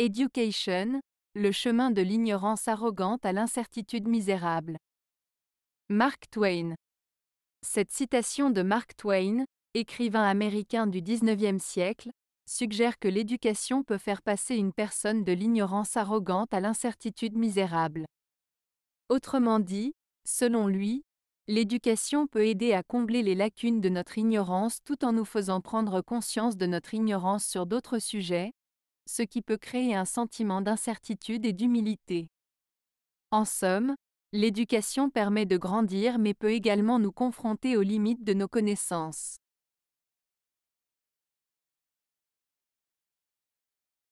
Education, le chemin de l'ignorance arrogante à l'incertitude misérable. Mark Twain. Cette citation de Mark Twain, écrivain américain du 19e siècle, suggère que l'éducation peut faire passer une personne de l'ignorance arrogante à l'incertitude misérable. Autrement dit, selon lui, l'éducation peut aider à combler les lacunes de notre ignorance tout en nous faisant prendre conscience de notre ignorance sur d'autres sujets, ce qui peut créer un sentiment d'incertitude et d'humilité. En somme, l'éducation permet de grandir mais peut également nous confronter aux limites de nos connaissances.